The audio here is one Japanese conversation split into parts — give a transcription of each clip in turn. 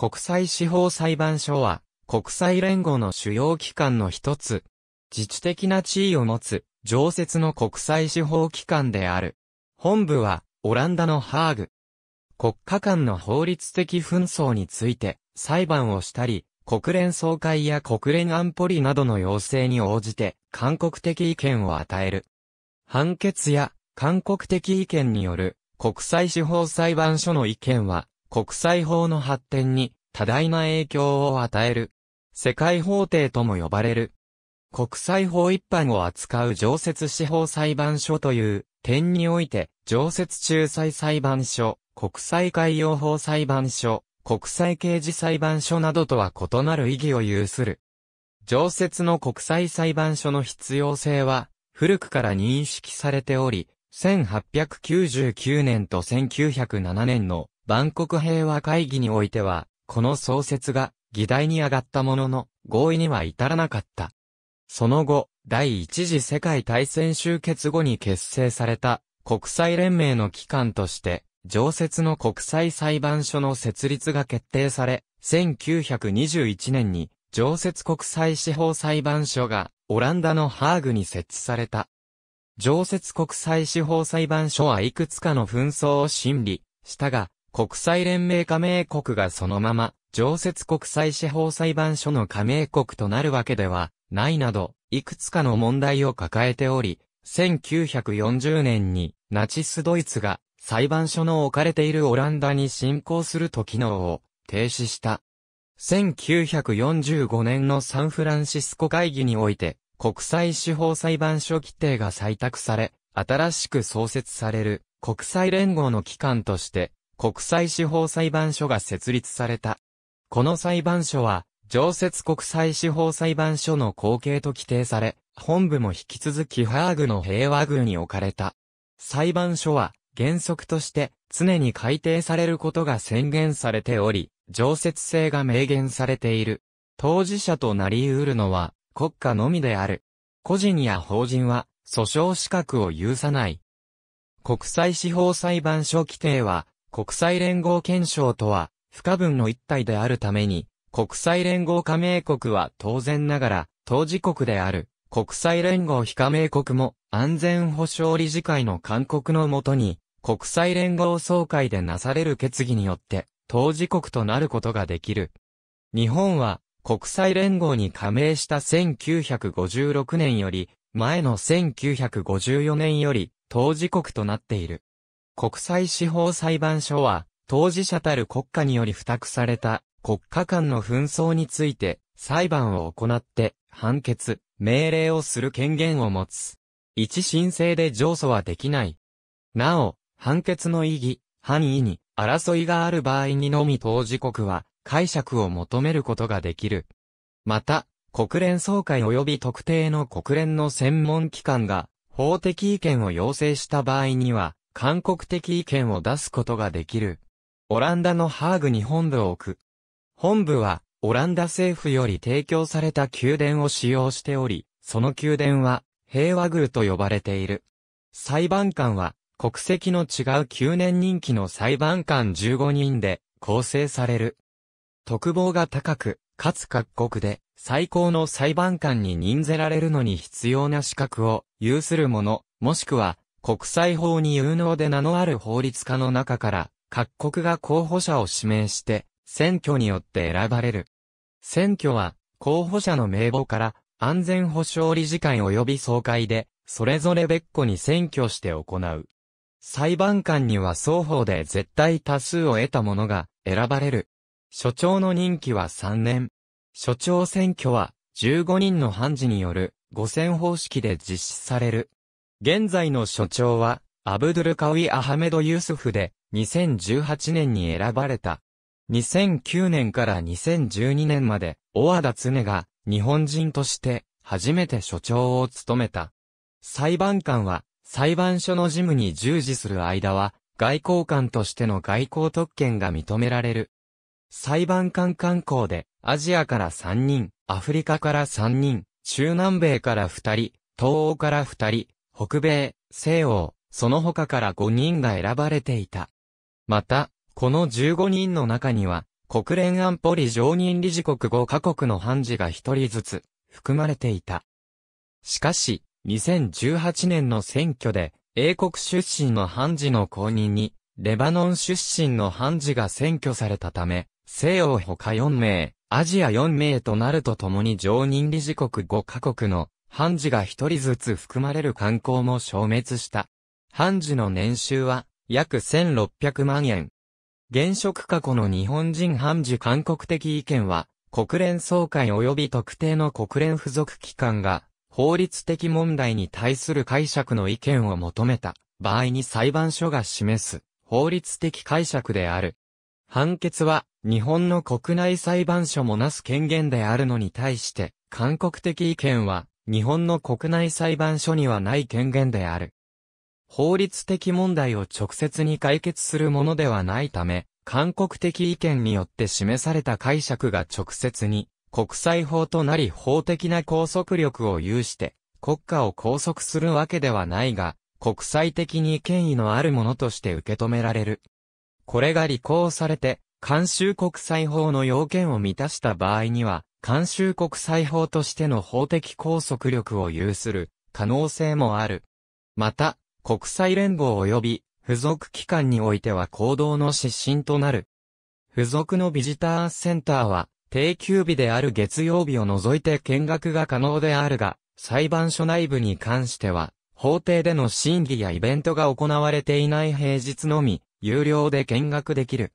国際司法裁判所は、国際連合の主要機関の一つ、自治的な地位を持つ、常設の国際司法機関である。本部は、オランダのハーグ。国家間の法律的紛争について、裁判をしたり、国連総会や国連安保理などの要請に応じて、韓国的意見を与える。判決や、韓国的意見による、国際司法裁判所の意見は、国際法の発展に多大な影響を与える。世界法廷とも呼ばれる。国際法一般を扱う常設司法裁判所という点において、常設仲裁裁判所、国際海洋法裁判所、国際刑事裁判所などとは異なる意義を有する。常設の国際裁判所の必要性は、古くから認識されており、1899年と1907年の万国平和会議においては、この創設が議題に上がったものの、合意には至らなかった。その後、第一次世界大戦終結後に結成された国際連盟の機関として、常設の国際裁判所の設立が決定され、1921年に常設国際司法裁判所がオランダのハーグに設置された。常設国際司法裁判所はいくつかの紛争を審理したが、国際連盟加盟国がそのまま、常設国際司法裁判所の加盟国となるわけではないなど、いくつかの問題を抱えており、1940年にナチスドイツが裁判所の置かれているオランダに侵攻すると機能を停止した。1945年のサンフランシスコ会議において、国際司法裁判所規定が採択され、新しく創設される国際連合の機関として国際司法裁判所が設立された。この裁判所は、常設国際司法裁判所の後継と規定され、本部も引き続きハーグの平和宮に置かれた。裁判所は、原則として常に改定されることが宣言されており、常設性が明言されている。当事者となり得るのは国家のみである。個人や法人は訴訟資格を有さない。国際司法裁判所規定は国際連合憲章とは、不可分の一体であるために、国際連合加盟国は当然ながら、当事国である、国際連合非加盟国も、安全保障理事会の勧告のもとに、国際連合総会でなされる決議によって、当事国となることができる。日本は、国際連合に加盟した1956年より、前の1954年より、当事国となっている。国際司法裁判所は、当事者たる国家により付託された国家間の紛争について裁判を行って判決、命令をする権限を持つ。一申請で上訴はできない。なお、判決の意義、範囲に争いがある場合にのみ当事国は解釈を求めることができる。また、国連総会及び特定の国連の専門機関が法的意見を要請した場合には、韓国的意見を出すことができる。オランダのハーグに本部を置く。本部は、オランダ政府より提供された宮殿を使用しており、その宮殿は、平和宮と呼ばれている。裁判官は、国籍の違う9年任期の裁判官15人で構成される。特防が高く、かつ各国で最高の裁判官に任ぜられるのに必要な資格を有する者、もしくは国際法に有能で名のある法律家の中から、各国が候補者を指名して、選挙によって選ばれる。選挙は、候補者の名簿から、安全保障理事会及び総会で、それぞれ別個に選挙して行う。裁判官には双方で絶対多数を得た者が選ばれる。所長の任期は3年。所長選挙は15人の判事による5選方式で実施される。現在の所長は、アブドゥルカウィ・アハメド・ユースフで、2018年に選ばれた。2009年から2012年まで、オアダ・ツネが、日本人として、初めて所長を務めた。裁判官は、裁判所の事務に従事する間は、外交官としての外交特権が認められる。裁判官観光で、アジアから3人、アフリカから3人、中南米から2人、東欧から2人、北米、西欧、その他から5人が選ばれていた。また、この15人の中には、国連安保理常任理事国5カ国の判事が1人ずつ、含まれていた。しかし、2018年の選挙で、英国出身の判事の公認に、レバノン出身の判事が選挙されたため、西欧他4名、アジア4名となるとともに常任理事国5カ国の判事が一人ずつ含まれる観光も消滅した。判事の年収は約1600万円。現職過去の日本人判事韓国的意見は、国連総会及び特定の国連付属機関が、法律的問題に対する解釈の意見を求めた場合に裁判所が示す法律的解釈である。判決は日本の国内裁判所もなす権限であるのに対して、韓国的意見は日本の国内裁判所にはない権限である。法律的問題を直接に解決するものではないため、韓国的意見によって示された解釈が直接に国際法となり法的な拘束力を有して国家を拘束するわけではないが、国際的に権威のあるものとして受け止められる。これが履行されて、慣習国際法の要件を満たした場合には、監修国際法としての法的拘束力を有する可能性もある。また、国際連合及び付属機関においては行動の指針となる。付属のビジターセンターは、定休日である月曜日を除いて見学が可能であるが、裁判所内部に関しては、法廷での審議やイベントが行われていない平日のみ、有料で見学できる。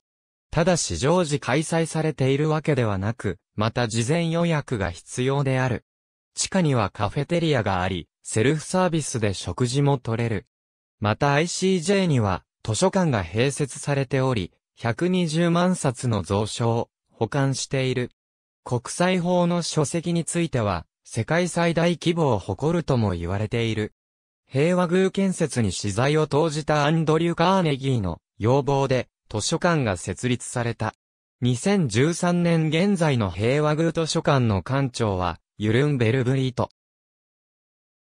ただし常時開催されているわけではなく、また事前予約が必要である。地下にはカフェテリアがあり、セルフサービスで食事も取れる。また ICJ には図書館が併設されており、120万冊の蔵書を保管している。国際法の書籍については、世界最大規模を誇るとも言われている。平和宮建設に資材を投じたアンドリュー・カーネギーの要望で図書館が設立された。2013年現在の平和宮図書館の館長は、ユルンベルブリート。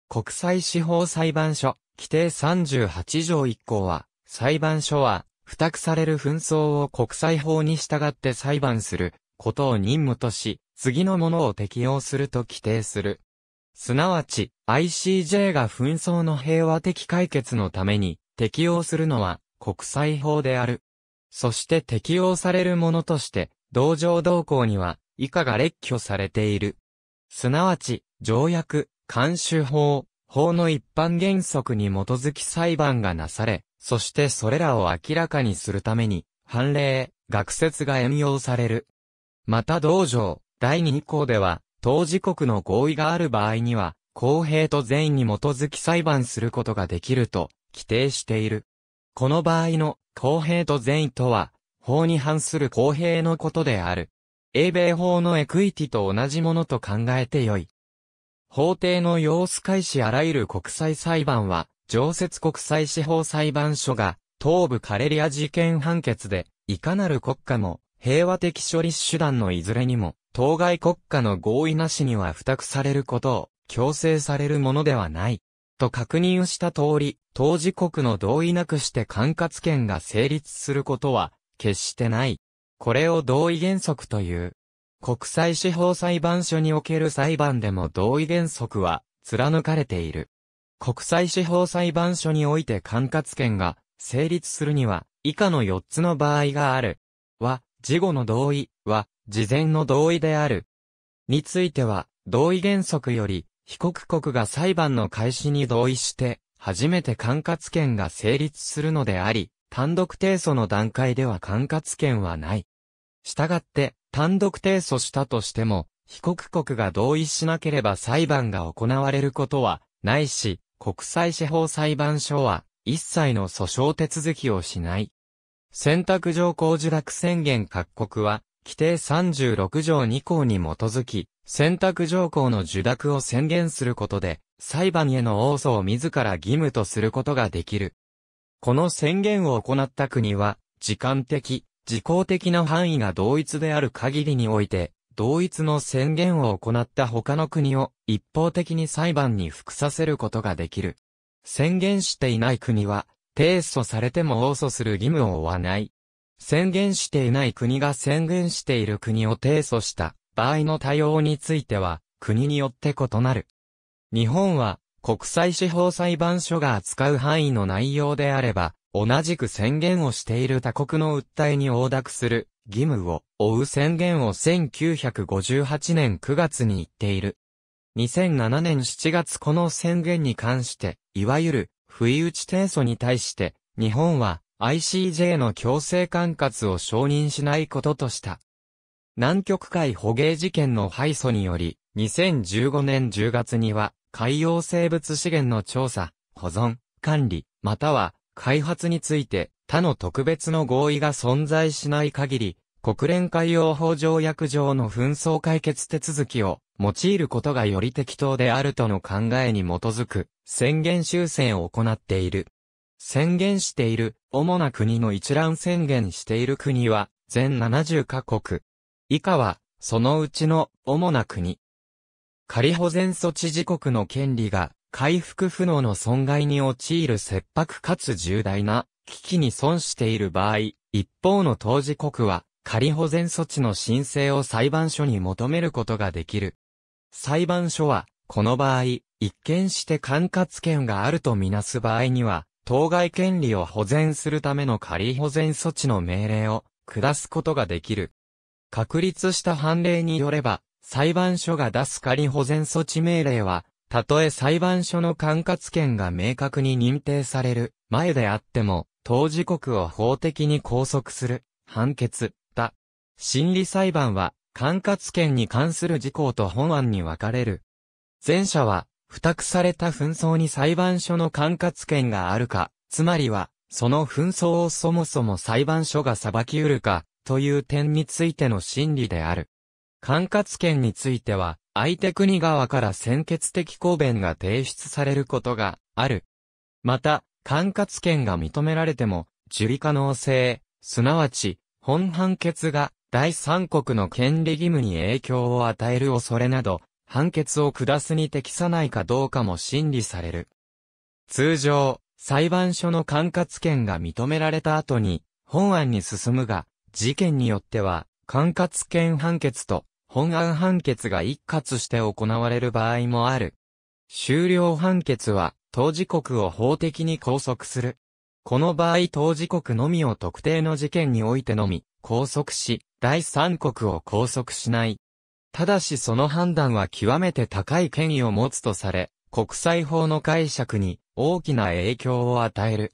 国際司法裁判所、規定38条1項は、裁判所は、付託される紛争を国際法に従って裁判することを任務とし、次のものを適用すると規定する。すなわち、ICJ が紛争の平和的解決のために適用するのは国際法である。そして適用されるものとして、同条同項には、以下が列挙されている。すなわち、条約、監修法、法の一般原則に基づき裁判がなされ、そしてそれらを明らかにするために、判例、学説が援用される。また同条、第2項では、当事国の合意がある場合には、公平と善意に基づき裁判することができると、規定している。この場合の公平と善意とは、法に反する公平のことである。英米法のエクイティと同じものと考えてよい。法廷の様子開始あらゆる国際裁判は、常設国際司法裁判所が、東部カレリア事件判決で、いかなる国家も、平和的処理手段のいずれにも、当該国家の合意なしには付託されることを、強制されるものではない。と確認をした通り、当事国の同意なくして管轄権が成立することは、決してない。これを同意原則という。国際司法裁判所における裁判でも同意原則は貫かれている。国際司法裁判所において管轄権が成立するには以下の4つの場合がある。は、事後の同意は、事前の同意である。については、同意原則より被告国が裁判の開始に同意して、初めて管轄権が成立するのであり、単独提訴の段階では管轄権はない。したがって、単独提訴したとしても、被告国が同意しなければ裁判が行われることはないし、国際司法裁判所は一切の訴訟手続きをしない。選択上公受諾宣言各国は規定36条2項に基づき、選択条項の受諾を宣言することで、裁判への応訴を自ら義務とすることができる。この宣言を行った国は、時間的、時効的な範囲が同一である限りにおいて、同一の宣言を行った他の国を一方的に裁判に服させることができる。宣言していない国は、提訴されても応訴する義務を負わない。宣言していない国が宣言している国を提訴した場合の対応については、国によって異なる。日本は、国際司法裁判所が扱う範囲の内容であれば、同じく宣言をしている他国の訴えに応諾する義務を負う宣言を1958年9月に言っている。2007年7月この宣言に関して、いわゆる不意打ち提訴に対して、日本は ICJ の強制管轄を承認しないこととした。南極海捕鯨事件の敗訴により、2015年10月には、海洋生物資源の調査、保存、管理、または開発について他の特別の合意が存在しない限り、国連海洋法条約上の紛争解決手続きを用いることがより適当であるとの考えに基づく宣言修正を行っている。宣言している、主な国の一覧宣言している国は、全70カ国。以下は、そのうちの、主な国。仮保全措置時刻の権利が、回復不能の損害に陥る切迫かつ重大な、危機に損している場合、一方の当事国は、仮保全措置の申請を裁判所に求めることができる。裁判所は、この場合、一見して管轄権があるとみなす場合には、当該権利を保全するための仮保全措置の命令を下すことができる。確立した判例によれば、裁判所が出す仮保全措置命令は、たとえ裁判所の管轄権が明確に認定される前であっても、当事国を法的に拘束する判決だ。審理裁判は管轄権に関する事項と本案に分かれる。前者は付託された紛争に裁判所の管轄権があるか、つまりは、その紛争をそもそも裁判所が裁き得るか、という点についての審理である。管轄権については、相手国側から先決的公弁が提出されることがある。また、管轄権が認められても、受理可能性、すなわち、本判決が第三国の権利義務に影響を与える恐れなど、判決を下すに適さないかどうかも審理される。通常、裁判所の管轄権が認められた後に、本案に進むが、事件によっては、管轄権判決と本案判決が一括して行われる場合もある。終了判決は、当事国を法的に拘束する。この場合当事国のみを特定の事件においてのみ、拘束し、第三国を拘束しない、ただしその判断は極めて高い権威を持つとされ、国際法の解釈に大きな影響を与える。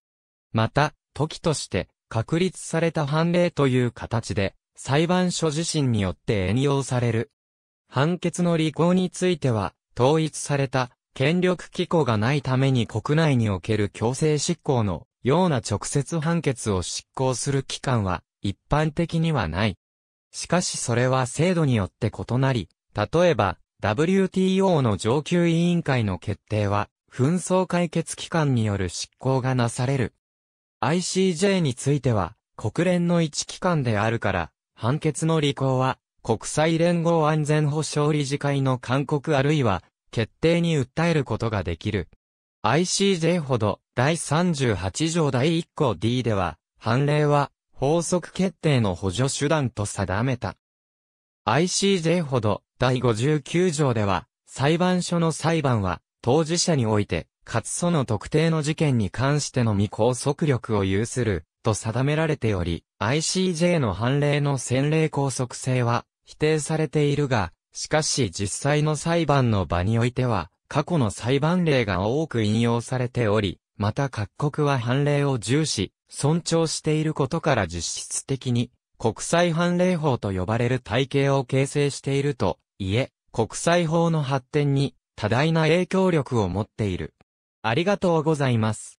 また、時として確立された判例という形で、裁判所自身によって援用される。判決の履行については、統一された権力機構がないために国内における強制執行のような直接判決を執行する機関は一般的にはない。しかしそれは制度によって異なり、例えば、WTO の上級委員会の決定は、紛争解決機関による執行がなされる。ICJ については、国連の一機関であるから、判決の履行は、国際連合安全保障理事会の勧告あるいは、決定に訴えることができる。ICJ ほど、第38条第1項 D では、判例は、法則決定の補助手段と定めた。ICJ ほど第59条では、裁判所の裁判は、当事者において、かつその特定の事件に関しての未拘束力を有する、と定められており、ICJ の判例の先例拘束性は否定されているが、しかし実際の裁判の場においては、過去の裁判例が多く引用されており、また各国は判例を重視、尊重していることから実質的に国際判例法と呼ばれる体系を形成しているといえ、国際法の発展に多大な影響力を持っている。ありがとうございます。